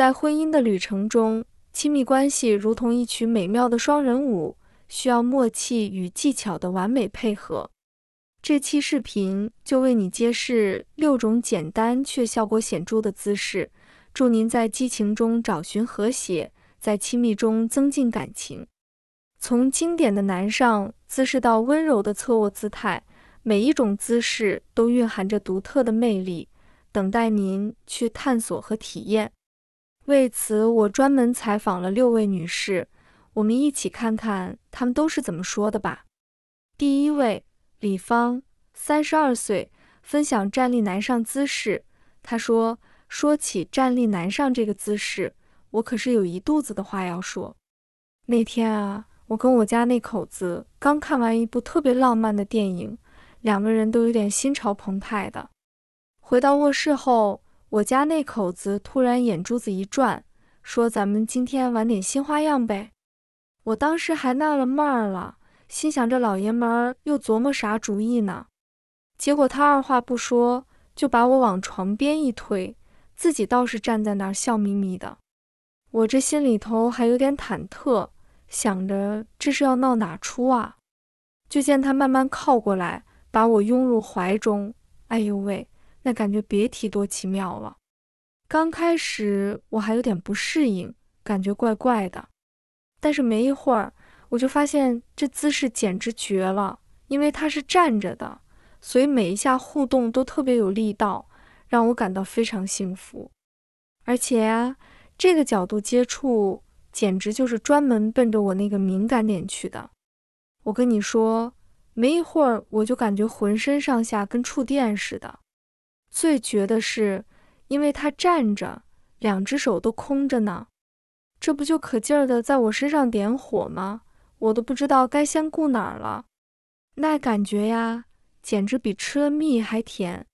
在婚姻的旅程中，亲密关系如同一曲美妙的双人舞，需要默契与技巧的完美配合。这期视频就为你揭示六种简单却效果显著的姿势，祝您在激情中找寻和谐，在亲密中增进感情。从经典的男上姿势到温柔的侧卧姿态，每一种姿势都蕴含着独特的魅力，等待您去探索和体验。为此，我专门采访了六位女士，我们一起看看她们都是怎么说的吧。第一位，李芳，三十二岁，分享站立难上姿势。她说：“说起站立难上这个姿势，我可是有一肚子的话要说。那天啊，我跟我家那口子刚看完一部特别浪漫的电影，两个人都有点心潮澎湃的。回到卧室后，”我家那口子突然眼珠子一转，说：“咱们今天玩点新花样呗。”我当时还纳了闷儿了，心想这老爷们儿又琢磨啥主意呢？结果他二话不说就把我往床边一推，自己倒是站在那儿笑眯眯的。我这心里头还有点忐忑，想着这是要闹哪出啊？就见他慢慢靠过来，把我拥入怀中，哎呦喂！那感觉别提多奇妙了。刚开始我还有点不适应，感觉怪怪的。但是没一会儿，我就发现这姿势简直绝了，因为他是站着的，所以每一下互动都特别有力道，让我感到非常幸福。而且这个角度接触简直就是专门奔着我那个敏感点去的。我跟你说，没一会儿我就感觉浑身上下跟触电似的。最绝的是，因为他站着，两只手都空着呢，这不就可劲儿的在我身上点火吗？我都不知道该先顾哪儿了。那感觉呀，简直比吃了蜜还甜。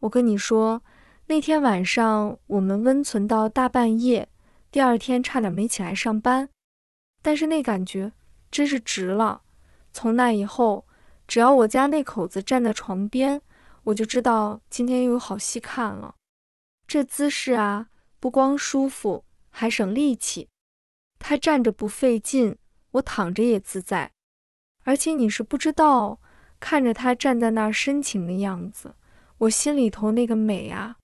我跟你说，那天晚上我们温存到大半夜，第二天差点没起来上班。但是那感觉真是值了。从那以后，只要我家那口子站在床边。我就知道今天又有好戏看了。这姿势啊，不光舒服，还省力气。他站着不费劲，我躺着也自在。而且你是不知道，看着他站在那儿深情的样子，我心里头那个美啊！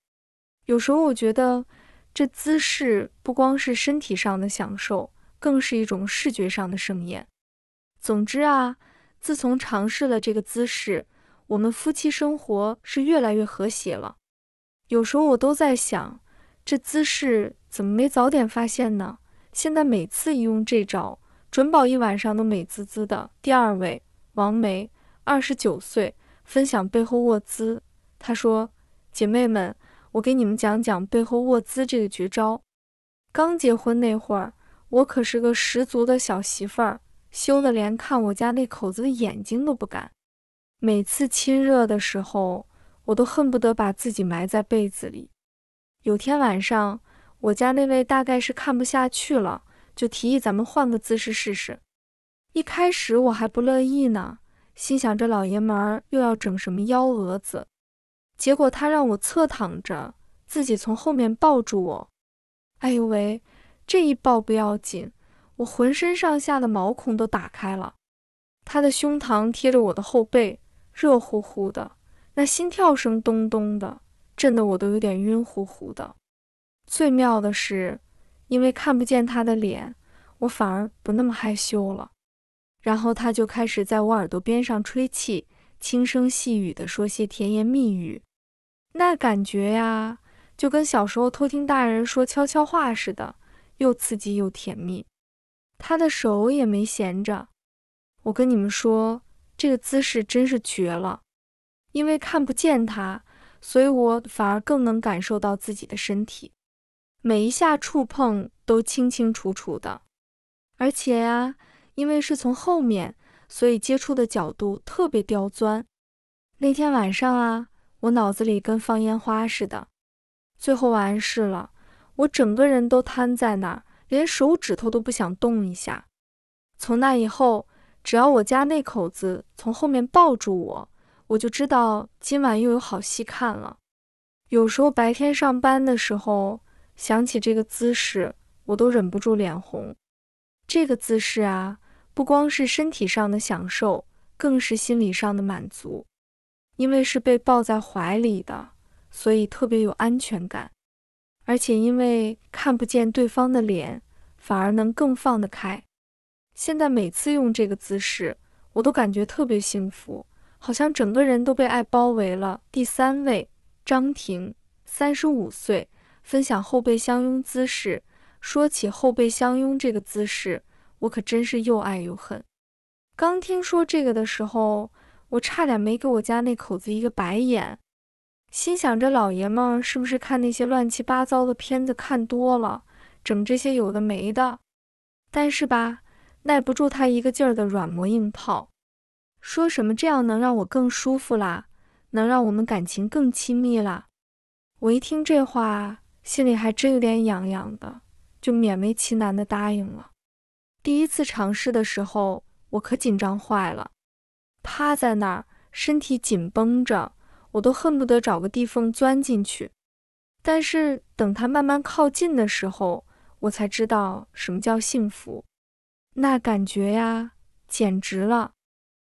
有时候我觉得，这姿势不光是身体上的享受，更是一种视觉上的盛宴。总之啊，自从尝试了这个姿势，我们夫妻生活是越来越和谐了，有时候我都在想，这姿势怎么没早点发现呢？现在每次一用这招，准保一晚上都美滋滋的。第二位，王梅，二十九岁，分享背后卧姿。她说：“姐妹们，我给你们讲讲背后卧姿这个绝招。刚结婚那会儿，我可是个十足的小媳妇儿，羞得连看我家那口子的眼睛都不敢。”每次亲热的时候，我都恨不得把自己埋在被子里。有天晚上，我家那位大概是看不下去了，就提议咱们换个姿势试试。一开始我还不乐意呢，心想这老爷们儿又要整什么幺蛾子。结果他让我侧躺着，自己从后面抱住我。哎呦喂，这一抱不要紧，我浑身上下的毛孔都打开了。他的胸膛贴着我的后背。热乎乎的，那心跳声咚咚的，震得我都有点晕乎乎的。最妙的是，因为看不见他的脸，我反而不那么害羞了。然后他就开始在我耳朵边上吹气，轻声细语地说些甜言蜜语。那感觉呀，就跟小时候偷听大人说悄悄话似的，又刺激又甜蜜。他的手也没闲着，我跟你们说。这个姿势真是绝了，因为看不见他，所以我反而更能感受到自己的身体，每一下触碰都清清楚楚的。而且呀，因为是从后面，所以接触的角度特别刁钻。那天晚上啊，我脑子里跟放烟花似的。最后完事了，我整个人都瘫在那儿，连手指头都不想动一下。从那以后。只要我家那口子从后面抱住我，我就知道今晚又有好戏看了。有时候白天上班的时候，想起这个姿势，我都忍不住脸红。这个姿势啊，不光是身体上的享受，更是心理上的满足。因为是被抱在怀里的，所以特别有安全感。而且因为看不见对方的脸，反而能更放得开。现在每次用这个姿势，我都感觉特别幸福，好像整个人都被爱包围了。第三位，张婷，三十五岁，分享后背相拥姿势。说起后背相拥这个姿势，我可真是又爱又恨。刚听说这个的时候，我差点没给我家那口子一个白眼，心想这老爷们儿是不是看那些乱七八糟的片子看多了，整这些有的没的。但是吧。耐不住他一个劲儿的软磨硬泡，说什么这样能让我更舒服啦，能让我们感情更亲密啦。我一听这话，心里还真有点痒痒的，就勉为其难的答应了。第一次尝试的时候，我可紧张坏了，趴在那儿，身体紧绷着，我都恨不得找个地缝钻进去。但是等他慢慢靠近的时候，我才知道什么叫幸福。那感觉呀，简直了！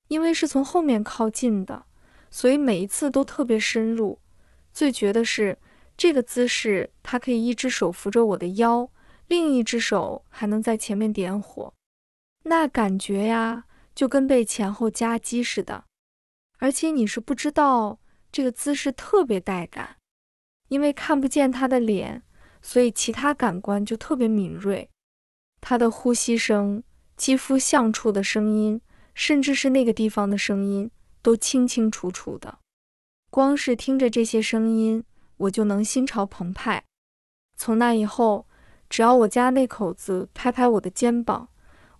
因为是从后面靠近的，所以每一次都特别深入。最绝的是，这个姿势，他可以一只手扶着我的腰，另一只手还能在前面点火。那感觉呀，就跟被前后夹击似的。而且你是不知道，这个姿势特别带感，因为看不见他的脸，所以其他感官就特别敏锐，他的呼吸声。肌肤相触的声音，甚至是那个地方的声音，都清清楚楚的。光是听着这些声音，我就能心潮澎湃。从那以后，只要我家那口子拍拍我的肩膀，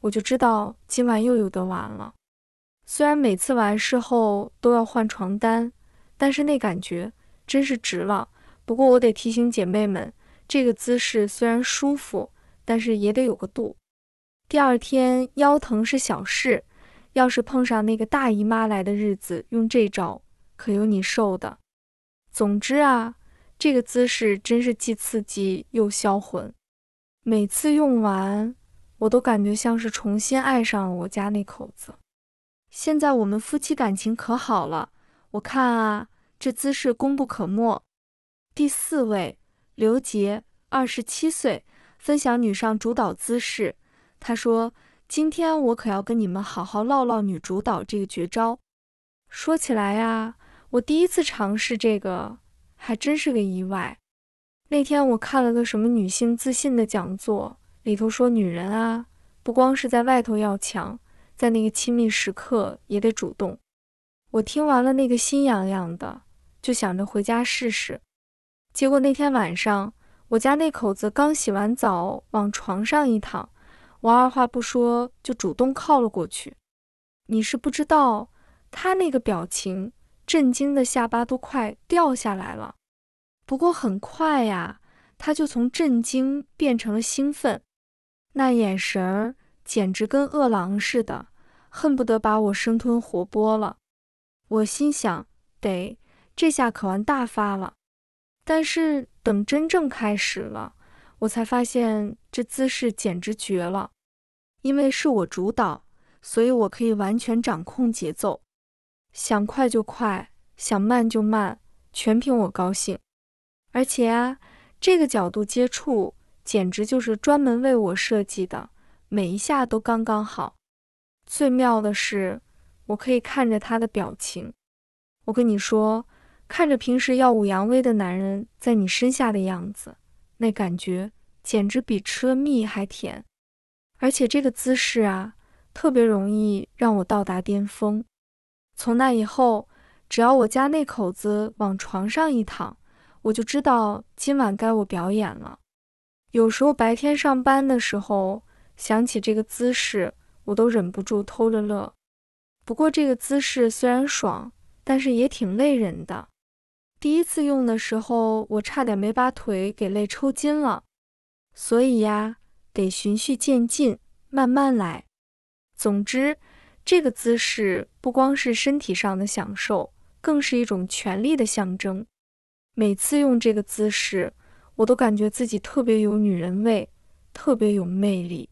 我就知道今晚又有得玩了。虽然每次完事后都要换床单，但是那感觉真是值了。不过我得提醒姐妹们，这个姿势虽然舒服，但是也得有个度。第二天腰疼是小事，要是碰上那个大姨妈来的日子，用这招可有你受的。总之啊，这个姿势真是既刺激又销魂。每次用完，我都感觉像是重新爱上了我家那口子。现在我们夫妻感情可好了，我看啊，这姿势功不可没。第四位，刘杰，二十七岁，分享女上主导姿势。他说：“今天我可要跟你们好好唠唠女主导这个绝招。说起来呀，我第一次尝试这个还真是个意外。那天我看了个什么女性自信的讲座，里头说女人啊，不光是在外头要强，在那个亲密时刻也得主动。我听完了那个心痒痒的，就想着回家试试。结果那天晚上，我家那口子刚洗完澡，往床上一躺。”我二话不说就主动靠了过去，你是不知道他那个表情，震惊的下巴都快掉下来了。不过很快呀，他就从震惊变成了兴奋，那眼神儿简直跟饿狼似的，恨不得把我生吞活剥了。我心想，得这下可玩大发了。但是等真正开始了。我才发现这姿势简直绝了，因为是我主导，所以我可以完全掌控节奏，想快就快，想慢就慢，全凭我高兴。而且啊，这个角度接触简直就是专门为我设计的，每一下都刚刚好。最妙的是，我可以看着他的表情。我跟你说，看着平时耀武扬威的男人在你身下的样子。那感觉简直比吃了蜜还甜，而且这个姿势啊，特别容易让我到达巅峰。从那以后，只要我家那口子往床上一躺，我就知道今晚该我表演了。有时候白天上班的时候，想起这个姿势，我都忍不住偷着乐。不过这个姿势虽然爽，但是也挺累人的。第一次用的时候，我差点没把腿给累抽筋了。所以呀，得循序渐进，慢慢来。总之，这个姿势不光是身体上的享受，更是一种权力的象征。每次用这个姿势，我都感觉自己特别有女人味，特别有魅力。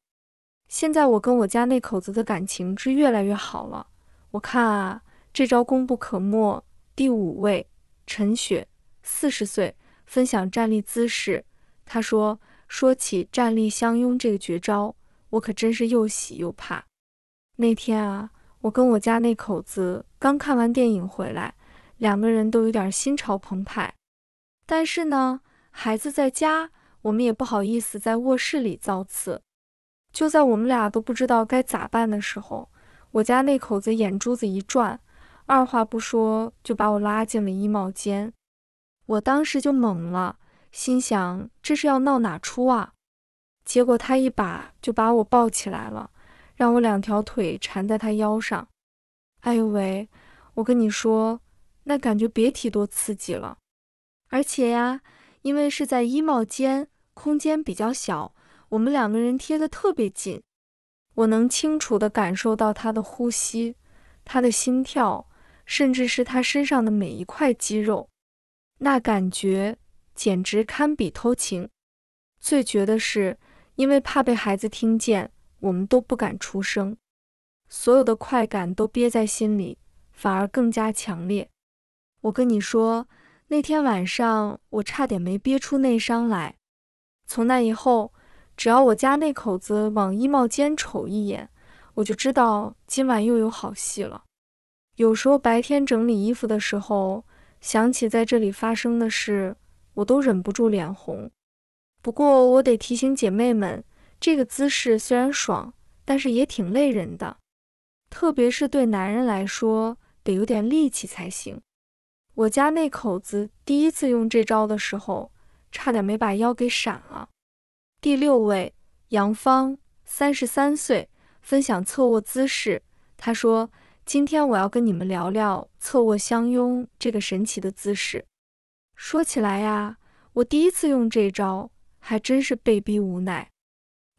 现在我跟我家那口子的感情是越来越好了。我看啊，这招功不可没。第五位。陈雪，四十岁，分享站立姿势。她说：“说起站立相拥这个绝招，我可真是又喜又怕。那天啊，我跟我家那口子刚看完电影回来，两个人都有点心潮澎湃。但是呢，孩子在家，我们也不好意思在卧室里造次。就在我们俩都不知道该咋办的时候，我家那口子眼珠子一转。”二话不说就把我拉进了衣帽间，我当时就懵了，心想这是要闹哪出啊？结果他一把就把我抱起来了，让我两条腿缠在他腰上。哎呦喂，我跟你说，那感觉别提多刺激了。而且呀，因为是在衣帽间，空间比较小，我们两个人贴得特别近，我能清楚地感受到他的呼吸，他的心跳。甚至是他身上的每一块肌肉，那感觉简直堪比偷情。最绝的是，因为怕被孩子听见，我们都不敢出声，所有的快感都憋在心里，反而更加强烈。我跟你说，那天晚上我差点没憋出内伤来。从那以后，只要我家那口子往衣帽间瞅一眼，我就知道今晚又有好戏了。有时候白天整理衣服的时候，想起在这里发生的事，我都忍不住脸红。不过我得提醒姐妹们，这个姿势虽然爽，但是也挺累人的，特别是对男人来说，得有点力气才行。我家那口子第一次用这招的时候，差点没把腰给闪了。第六位，杨芳，三十三岁，分享侧卧姿势。她说。今天我要跟你们聊聊侧卧相拥这个神奇的姿势。说起来呀，我第一次用这招还真是被逼无奈。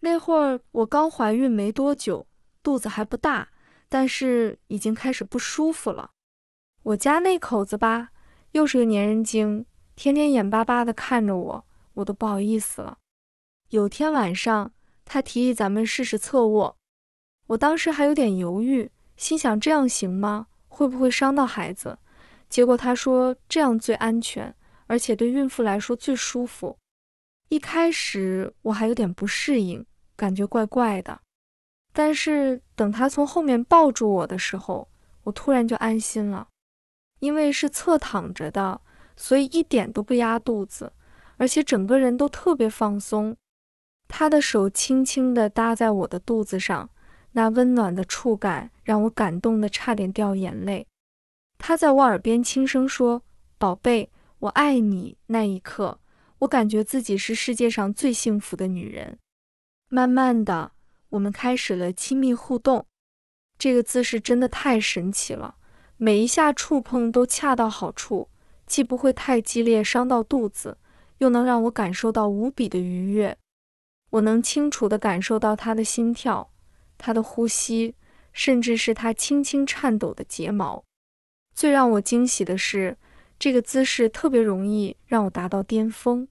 那会儿我刚怀孕没多久，肚子还不大，但是已经开始不舒服了。我家那口子吧，又是个粘人精，天天眼巴巴地看着我，我都不好意思了。有天晚上，他提议咱们试试侧卧，我当时还有点犹豫。心想这样行吗？会不会伤到孩子？结果他说这样最安全，而且对孕妇来说最舒服。一开始我还有点不适应，感觉怪怪的。但是等他从后面抱住我的时候，我突然就安心了。因为是侧躺着的，所以一点都不压肚子，而且整个人都特别放松。他的手轻轻地搭在我的肚子上。那温暖的触感让我感动得差点掉眼泪。他在我耳边轻声说：“宝贝，我爱你。”那一刻，我感觉自己是世界上最幸福的女人。慢慢的，我们开始了亲密互动。这个姿势真的太神奇了，每一下触碰都恰到好处，既不会太激烈伤到肚子，又能让我感受到无比的愉悦。我能清楚地感受到他的心跳。她的呼吸，甚至是她轻轻颤抖的睫毛，最让我惊喜的是，这个姿势特别容易让我达到巅峰。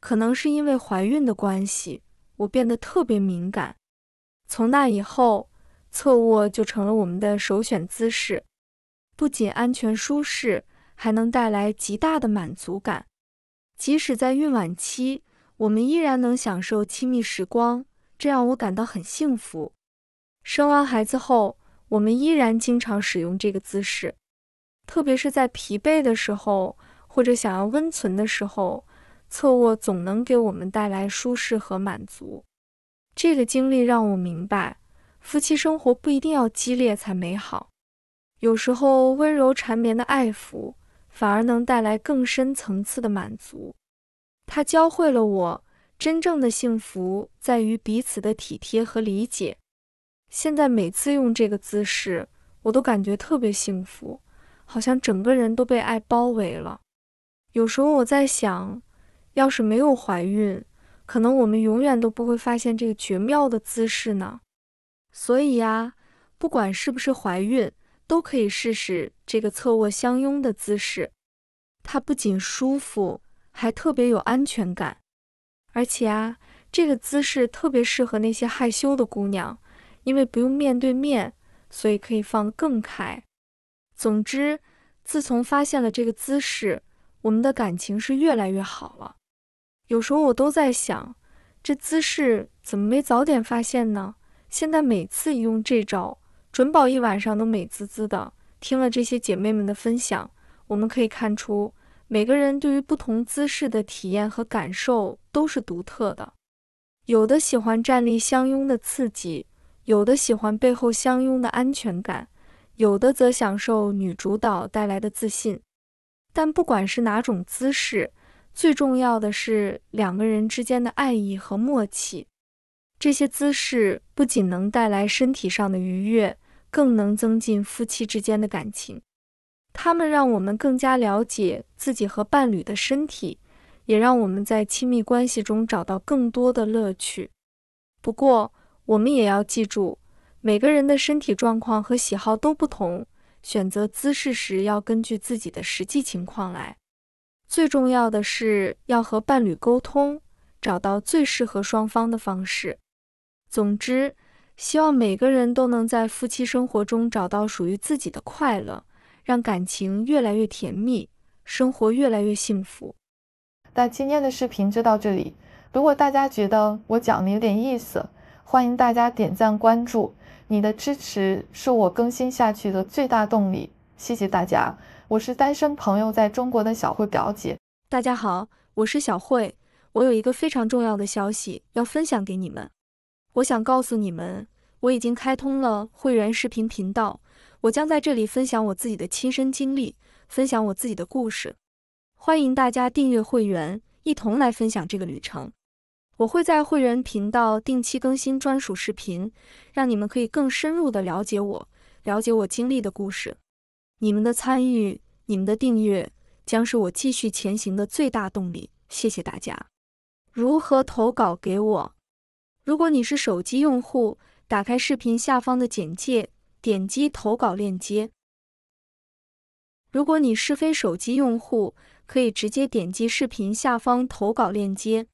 可能是因为怀孕的关系，我变得特别敏感。从那以后，侧卧就成了我们的首选姿势，不仅安全舒适，还能带来极大的满足感。即使在孕晚期，我们依然能享受亲密时光，这让我感到很幸福。生完孩子后，我们依然经常使用这个姿势，特别是在疲惫的时候，或者想要温存的时候，侧卧总能给我们带来舒适和满足。这个经历让我明白，夫妻生活不一定要激烈才美好，有时候温柔缠绵的爱抚反而能带来更深层次的满足。它教会了我，真正的幸福在于彼此的体贴和理解。现在每次用这个姿势，我都感觉特别幸福，好像整个人都被爱包围了。有时候我在想，要是没有怀孕，可能我们永远都不会发现这个绝妙的姿势呢。所以呀，不管是不是怀孕，都可以试试这个侧卧相拥的姿势。它不仅舒服，还特别有安全感。而且啊，这个姿势特别适合那些害羞的姑娘。因为不用面对面，所以可以放更开。总之，自从发现了这个姿势，我们的感情是越来越好了。有时候我都在想，这姿势怎么没早点发现呢？现在每次一用这招，准保一晚上都美滋滋的。听了这些姐妹们的分享，我们可以看出，每个人对于不同姿势的体验和感受都是独特的。有的喜欢站立相拥的刺激。有的喜欢背后相拥的安全感，有的则享受女主导带来的自信。但不管是哪种姿势，最重要的是两个人之间的爱意和默契。这些姿势不仅能带来身体上的愉悦，更能增进夫妻之间的感情。它们让我们更加了解自己和伴侣的身体，也让我们在亲密关系中找到更多的乐趣。不过，我们也要记住，每个人的身体状况和喜好都不同，选择姿势时要根据自己的实际情况来。最重要的是要和伴侣沟通，找到最适合双方的方式。总之，希望每个人都能在夫妻生活中找到属于自己的快乐，让感情越来越甜蜜，生活越来越幸福。那今天的视频就到这里。如果大家觉得我讲的有点意思，欢迎大家点赞关注，你的支持是我更新下去的最大动力，谢谢大家。我是单身朋友在中国的小慧表姐。大家好，我是小慧，我有一个非常重要的消息要分享给你们。我想告诉你们，我已经开通了会员视频频道，我将在这里分享我自己的亲身经历，分享我自己的故事。欢迎大家订阅会员，一同来分享这个旅程。我会在会员频道定期更新专属视频，让你们可以更深入地了解我，了解我经历的故事。你们的参与，你们的订阅，将是我继续前行的最大动力。谢谢大家！如何投稿给我？如果你是手机用户，打开视频下方的简介，点击投稿链接；如果你是非手机用户，可以直接点击视频下方投稿链接。